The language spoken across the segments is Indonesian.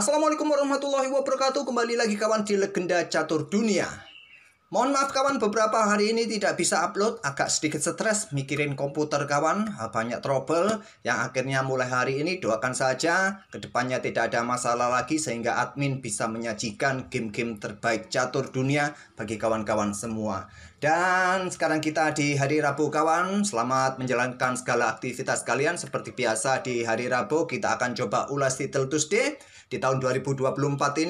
Assalamualaikum warahmatullahi wabarakatuh Kembali lagi kawan di Legenda Catur Dunia Mohon maaf kawan, beberapa hari ini tidak bisa upload, agak sedikit stres mikirin komputer kawan, banyak trouble yang akhirnya mulai hari ini doakan saja kedepannya tidak ada masalah lagi sehingga admin bisa menyajikan game-game terbaik catur dunia bagi kawan-kawan semua. Dan sekarang kita di hari Rabu kawan, selamat menjalankan segala aktivitas kalian seperti biasa di hari Rabu kita akan coba ulas title Tuesday di tahun 2024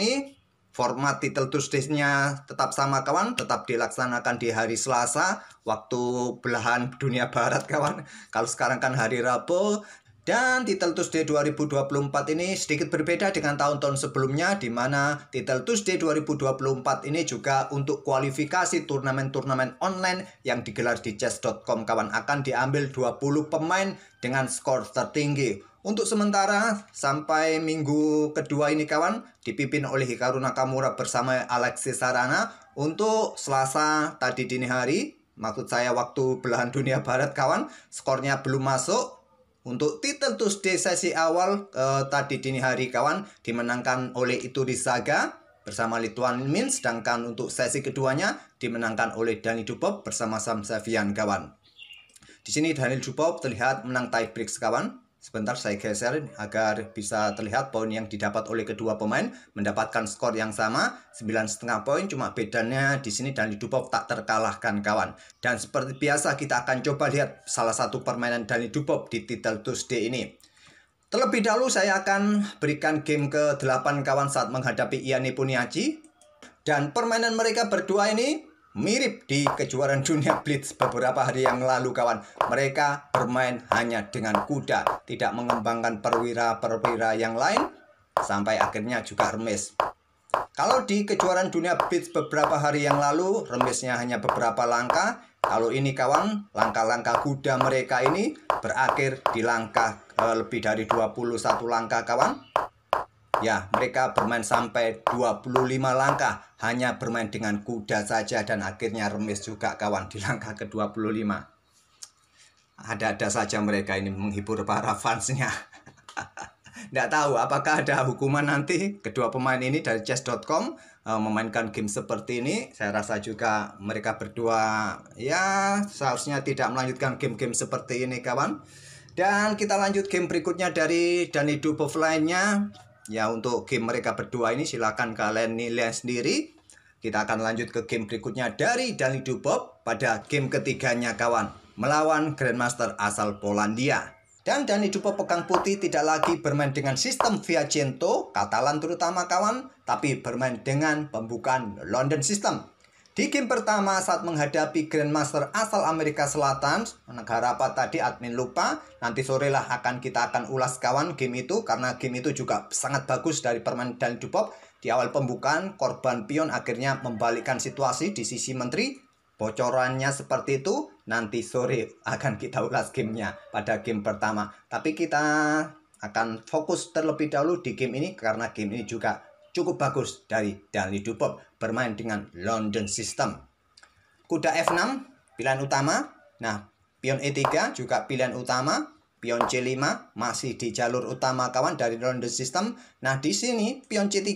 ini Format Title Tuesday-nya tetap sama kawan, tetap dilaksanakan di hari Selasa waktu belahan dunia barat kawan. Kalau sekarang kan hari Rabu dan Title Tuesday 2024 ini sedikit berbeda dengan tahun-tahun sebelumnya di mana Title Tuesday 2024 ini juga untuk kualifikasi turnamen-turnamen online yang digelar di chess.com kawan akan diambil 20 pemain dengan skor tertinggi. Untuk sementara sampai minggu kedua ini kawan dipimpin oleh Hikaru Nakamura bersama Alexis Sarana untuk Selasa tadi dini hari maksud saya waktu belahan dunia barat kawan skornya belum masuk untuk titel Tuesday sesi awal eh, tadi dini hari kawan dimenangkan oleh Ituri Saga bersama Lituan Min sedangkan untuk sesi keduanya dimenangkan oleh Dani Dubov bersama Sam Savian kawan. Di sini Daniel Dubov terlihat menang tie break kawan Sebentar saya geser agar bisa terlihat poin yang didapat oleh kedua pemain mendapatkan skor yang sama 9,5 poin cuma bedanya di sini dan Dubov tak terkalahkan kawan. Dan seperti biasa kita akan coba lihat salah satu permainan Dani Dupov di Title Tuesday ini. Terlebih dahulu saya akan berikan game ke-8 kawan saat menghadapi Iani Puniaci. Dan permainan mereka berdua ini Mirip di kejuaraan dunia Blitz beberapa hari yang lalu kawan Mereka bermain hanya dengan kuda Tidak mengembangkan perwira-perwira yang lain Sampai akhirnya juga remis Kalau di kejuaraan dunia Blitz beberapa hari yang lalu Remisnya hanya beberapa langkah Kalau ini kawan langkah-langkah kuda mereka ini Berakhir di langkah eh, lebih dari 21 langkah kawan Ya, mereka bermain sampai 25 langkah, hanya bermain dengan kuda saja dan akhirnya remis juga kawan di langkah ke-25. Ada-ada saja mereka ini menghibur para fansnya. Tidak tahu apakah ada hukuman nanti kedua pemain ini dari chess.com eh, memainkan game seperti ini. Saya rasa juga mereka berdua ya seharusnya tidak melanjutkan game-game seperti ini kawan. Dan kita lanjut game berikutnya dari Dani Dubov lainnya Ya untuk game mereka berdua ini silahkan kalian nilai sendiri. Kita akan lanjut ke game berikutnya dari Dani Dubov pada game ketiganya kawan melawan Grandmaster asal Polandia. Dan Dani Dubov pegang putih tidak lagi bermain dengan sistem Viacento, Katalan terutama kawan, tapi bermain dengan pembukaan London System. Di game pertama saat menghadapi Grandmaster asal Amerika Selatan, negara apa tadi admin lupa, nanti sore lah akan kita akan ulas kawan game itu karena game itu juga sangat bagus dari permainan dan Dupop. Di awal pembukaan, korban pion akhirnya membalikkan situasi di sisi menteri. Bocorannya seperti itu, nanti sore akan kita ulas gamenya pada game pertama. Tapi kita akan fokus terlebih dahulu di game ini karena game ini juga cukup bagus dari Dani Dupop bermain dengan London System. Kuda F6 pilihan utama. Nah, pion E3 juga pilihan utama. Pion C5 masih di jalur utama kawan dari London System. Nah, di sini pion C3.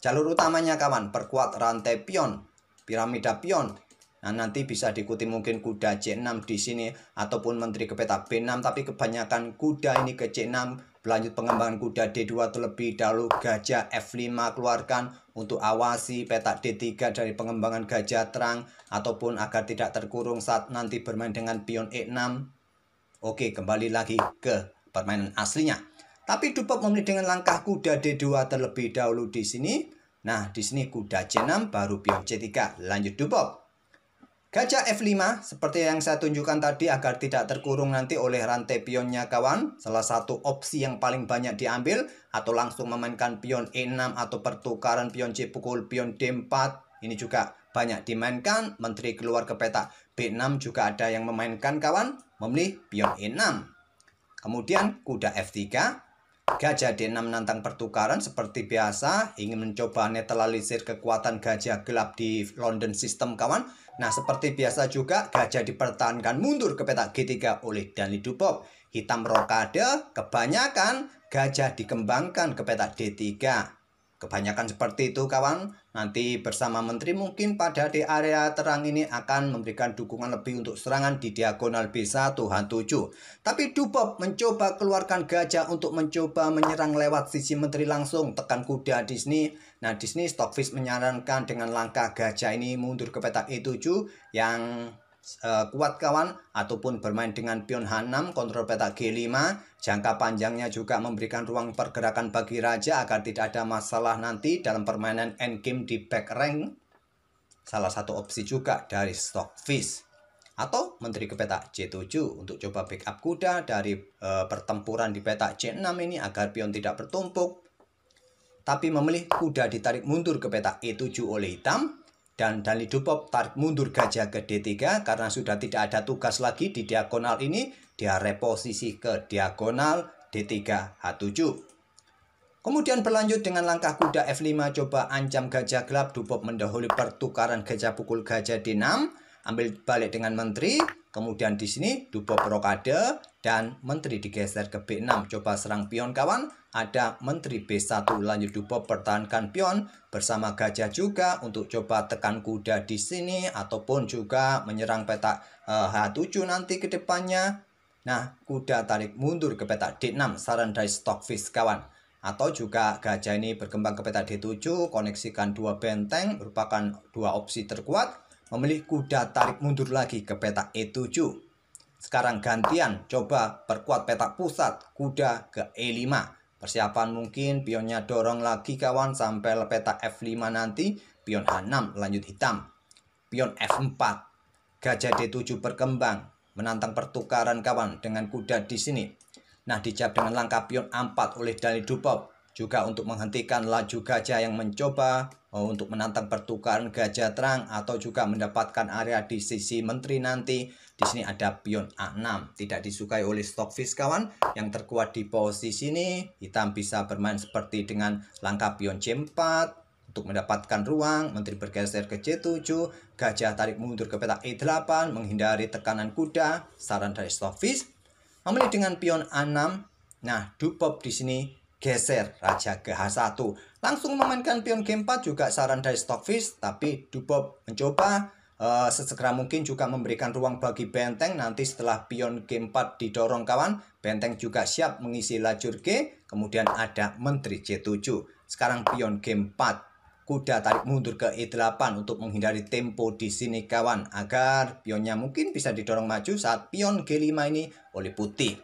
Jalur utamanya kawan perkuat rantai pion, piramida pion, Nah, nanti bisa diikuti mungkin kuda C6 di sini ataupun menteri ke peta B6 tapi kebanyakan kuda ini ke C6 Berlanjut pengembangan kuda D2 terlebih dahulu gajah F5 keluarkan untuk awasi petak D3 dari pengembangan gajah terang ataupun agar tidak terkurung saat nanti bermain dengan pion E6. Oke, kembali lagi ke permainan aslinya. Tapi Dupok memilih dengan langkah kuda D2 terlebih dahulu di sini. Nah, di sini kuda C6 baru pion C3. Lanjut Dupok. Gajah F5 seperti yang saya tunjukkan tadi agar tidak terkurung nanti oleh rantai pionnya kawan. Salah satu opsi yang paling banyak diambil atau langsung memainkan pion E6 atau pertukaran pion C pukul pion D4. Ini juga banyak dimainkan. Menteri keluar ke peta B6 juga ada yang memainkan kawan memilih pion E6. Kemudian kuda F3 Gajah D6 menantang pertukaran seperti biasa, ingin mencoba netralisir kekuatan gajah gelap di London System kawan. Nah seperti biasa juga gajah dipertahankan mundur ke petak G3 oleh Danny Dubov. Hitam rokade, kebanyakan gajah dikembangkan ke petak D3. Kebanyakan seperti itu kawan, nanti bersama menteri mungkin pada di area terang ini akan memberikan dukungan lebih untuk serangan di diagonal b tujuh. Tapi dupop mencoba keluarkan gajah untuk mencoba menyerang lewat sisi menteri langsung tekan kuda di sini. Nah di sini Stockfish menyarankan dengan langkah gajah ini mundur ke petak E7 yang Eh, kuat kawan ataupun bermain dengan pion H6 kontrol petak G5 jangka panjangnya juga memberikan ruang pergerakan bagi raja agar tidak ada masalah nanti dalam permainan endgame di back rank salah satu opsi juga dari Stockfish atau menteri ke petak C7 untuk coba backup kuda dari e, pertempuran di petak C6 ini agar pion tidak bertumpuk tapi memilih kuda ditarik mundur ke petak E7 oleh hitam dan Dani Dupop tarik mundur gajah ke D3 karena sudah tidak ada tugas lagi di diagonal ini dia reposisi ke diagonal D3 H7 kemudian berlanjut dengan langkah kuda F5 coba ancam gajah gelap Dupop mendahului pertukaran gajah pukul gajah D6 ambil balik dengan menteri kemudian di sini Dupop rokade dan menteri digeser ke B6 coba serang pion kawan ada menteri B1 lanjut dupo pertahankan pion bersama gajah juga untuk coba tekan kuda di sini ataupun juga menyerang peta eh, H7 nanti ke depannya nah kuda tarik mundur ke peta D6 saran dari Stockfish kawan atau juga gajah ini berkembang ke peta D7 koneksikan dua benteng merupakan dua opsi terkuat memilih kuda tarik mundur lagi ke peta E7 sekarang gantian coba perkuat petak pusat kuda ke E5. Persiapan mungkin pionnya dorong lagi kawan sampai petak F5 nanti pion H6 lanjut hitam. Pion F4. Gajah D7 berkembang menantang pertukaran kawan dengan kuda di sini. Nah dijawab dengan langkah pion A4 oleh Dali Dupov juga untuk menghentikan laju gajah yang mencoba Oh, untuk menantang pertukaran gajah terang atau juga mendapatkan area di sisi menteri nanti. Di sini ada pion A6, tidak disukai oleh Stockfish kawan. Yang terkuat di posisi ini, hitam bisa bermain seperti dengan langkah pion C4, untuk mendapatkan ruang, menteri bergeser ke C7, gajah tarik mundur ke petak E8, menghindari tekanan kuda, saran dari Stockfish. Memilih dengan pion A6, nah Dupop di sini geser raja ke H1. Langsung memainkan pion G4 juga saran dari Stockfish, tapi Dubov mencoba uh, sesegera mungkin juga memberikan ruang bagi Benteng. Nanti setelah pion G4 didorong kawan, Benteng juga siap mengisi lajur G, kemudian ada Menteri C7. Sekarang pion G4 kuda tarik mundur ke E8 untuk menghindari tempo di sini kawan agar pionnya mungkin bisa didorong maju saat pion G5 ini oleh putih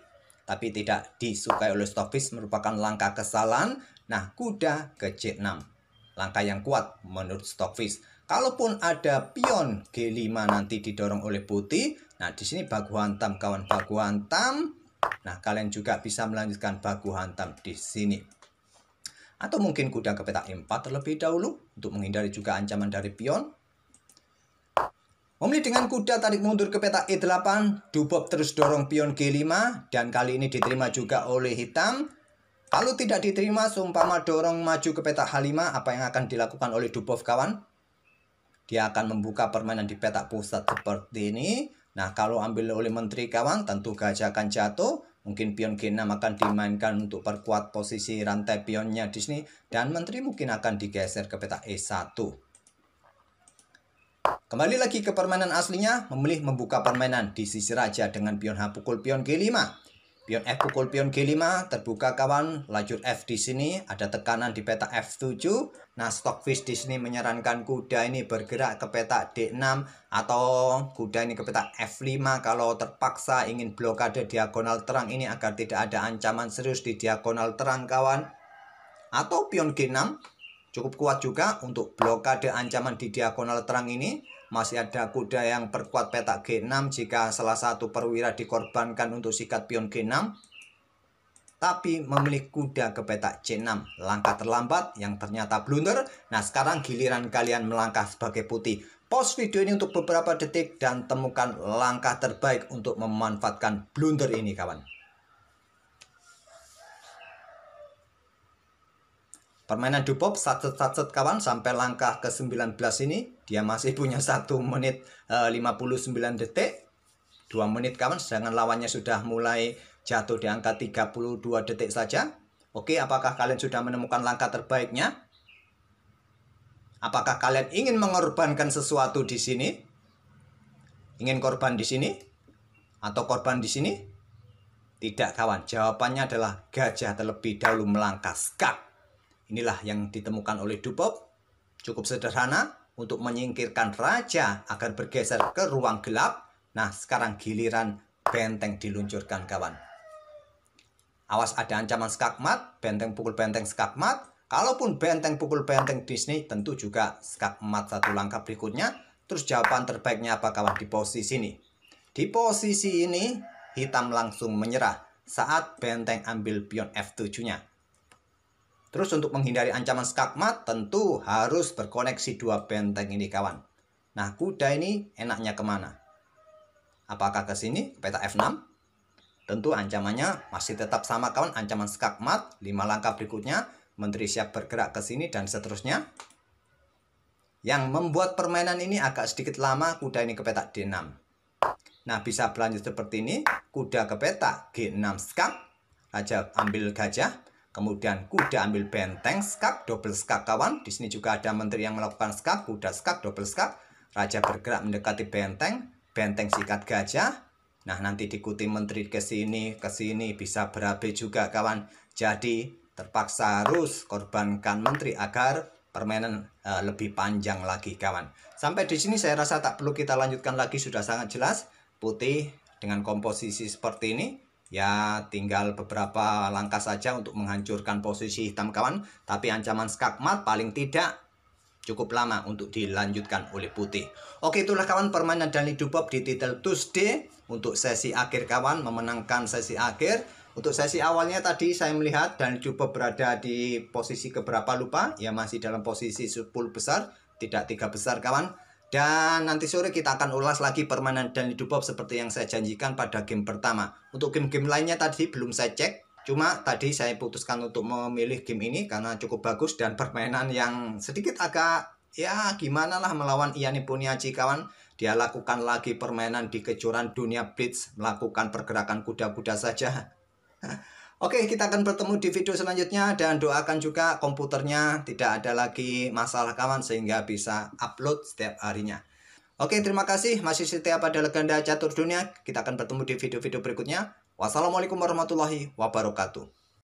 tapi tidak disukai oleh Stovis merupakan langkah kesalahan. Nah, kuda ke C6. Langkah yang kuat menurut Stovis. Kalaupun ada pion G5 nanti didorong oleh putih. Nah, di sini baku hantam kawan baku hantam. Nah, kalian juga bisa melanjutkan baku hantam di sini. Atau mungkin kuda ke petak 4 terlebih dahulu untuk menghindari juga ancaman dari pion. Omli dengan kuda tarik mundur ke peta E8, Dubob terus dorong pion G5, dan kali ini diterima juga oleh hitam. Kalau tidak diterima, seumpama dorong maju ke peta H5, apa yang akan dilakukan oleh Dubov kawan? Dia akan membuka permainan di peta pusat seperti ini. Nah, kalau ambil oleh menteri kawan, tentu gajah akan jatuh. Mungkin pion G6 akan dimainkan untuk perkuat posisi rantai pionnya di sini. Dan menteri mungkin akan digeser ke peta E1. Kembali lagi ke permainan aslinya, memilih membuka permainan di sisi raja dengan pion H pukul pion G5. Pion F pukul pion G5, terbuka kawan, lajur F di sini, ada tekanan di peta F7. Nah, Stockfish di sini menyarankan kuda ini bergerak ke peta D6 atau kuda ini ke peta F5 kalau terpaksa ingin blokade diagonal terang ini agar tidak ada ancaman serius di diagonal terang kawan. Atau pion G6 cukup kuat juga untuk blokade ancaman di diagonal terang ini. Masih ada kuda yang perkuat petak G6 jika salah satu perwira dikorbankan untuk sikat pion G6. Tapi memilih kuda ke petak C6, langkah terlambat yang ternyata blunder. Nah sekarang giliran kalian melangkah sebagai putih. Pause video ini untuk beberapa detik dan temukan langkah terbaik untuk memanfaatkan blunder ini kawan. Permainan Dupop satset-satset kawan sampai langkah ke-19 ini dia masih punya satu menit eh, uh, 59 detik dua menit kawan sedangkan lawannya sudah mulai jatuh di angka 32 detik saja Oke apakah kalian sudah menemukan langkah terbaiknya apakah kalian ingin mengorbankan sesuatu di sini ingin korban di sini atau korban di sini tidak kawan jawabannya adalah gajah terlebih dahulu melangkah skak inilah yang ditemukan oleh Dupop cukup sederhana untuk menyingkirkan raja agar bergeser ke ruang gelap. Nah, sekarang giliran benteng diluncurkan kawan. Awas ada ancaman skakmat, benteng pukul benteng skakmat. Kalaupun benteng pukul benteng Disney tentu juga skakmat satu langkah berikutnya. Terus jawaban terbaiknya apa kawan di posisi ini? Di posisi ini hitam langsung menyerah saat benteng ambil pion F7-nya. Terus untuk menghindari ancaman skakmat tentu harus berkoneksi dua benteng ini kawan. Nah kuda ini enaknya kemana? Apakah ke sini peta F6? Tentu ancamannya masih tetap sama kawan ancaman skakmat Lima langkah berikutnya menteri siap bergerak ke sini dan seterusnya. Yang membuat permainan ini agak sedikit lama kuda ini ke peta D6. Nah bisa berlanjut seperti ini kuda ke peta G6 skak raja ambil gajah Kemudian kuda ambil benteng, skak, double skak kawan. Di sini juga ada menteri yang melakukan skak, kuda skak, double skak. Raja bergerak mendekati benteng, benteng sikat gajah. Nah, nanti diikuti menteri ke sini, ke sini bisa berabe juga kawan. Jadi, terpaksa harus korbankan menteri agar permainan e, lebih panjang lagi kawan. Sampai di sini saya rasa tak perlu kita lanjutkan lagi sudah sangat jelas. Putih dengan komposisi seperti ini Ya, tinggal beberapa langkah saja untuk menghancurkan posisi hitam kawan, tapi ancaman skakmat paling tidak cukup lama untuk dilanjutkan oleh putih. Oke, itulah kawan permainan Dani Dubov di titel Tuesday untuk sesi akhir kawan memenangkan sesi akhir. Untuk sesi awalnya tadi saya melihat dan Dubov berada di posisi keberapa lupa, ya masih dalam posisi 10 besar, tidak tiga besar kawan dan nanti sore kita akan ulas lagi permainan dan hidup Bob seperti yang saya janjikan pada game pertama. Untuk game-game lainnya tadi belum saya cek. Cuma tadi saya putuskan untuk memilih game ini karena cukup bagus dan permainan yang sedikit agak ya gimana lah melawan Iani Puniaci kawan. Dia lakukan lagi permainan di kejuaraan dunia Blitz melakukan pergerakan kuda-kuda saja. Oke, kita akan bertemu di video selanjutnya dan doakan juga komputernya tidak ada lagi masalah kawan sehingga bisa upload setiap harinya. Oke, terima kasih masih setia pada legenda catur dunia. Kita akan bertemu di video-video berikutnya. Wassalamualaikum warahmatullahi wabarakatuh.